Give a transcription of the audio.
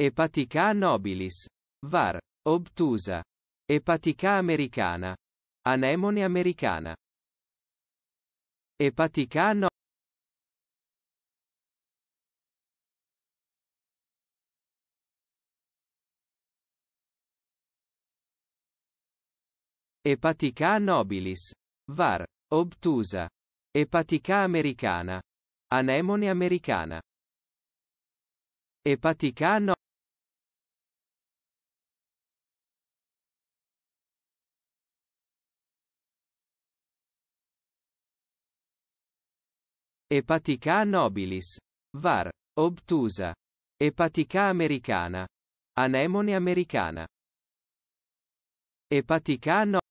Epatica nobilis. Var. Obtusa. Epatica americana. Anemone americana. Epatica no Epatica nobilis. Var. Obtusa. Epatica americana. Anemone americana. Epatica no Epatica nobilis. Var. Obtusa. Epatica americana. Anemone americana. Epatica nobilis.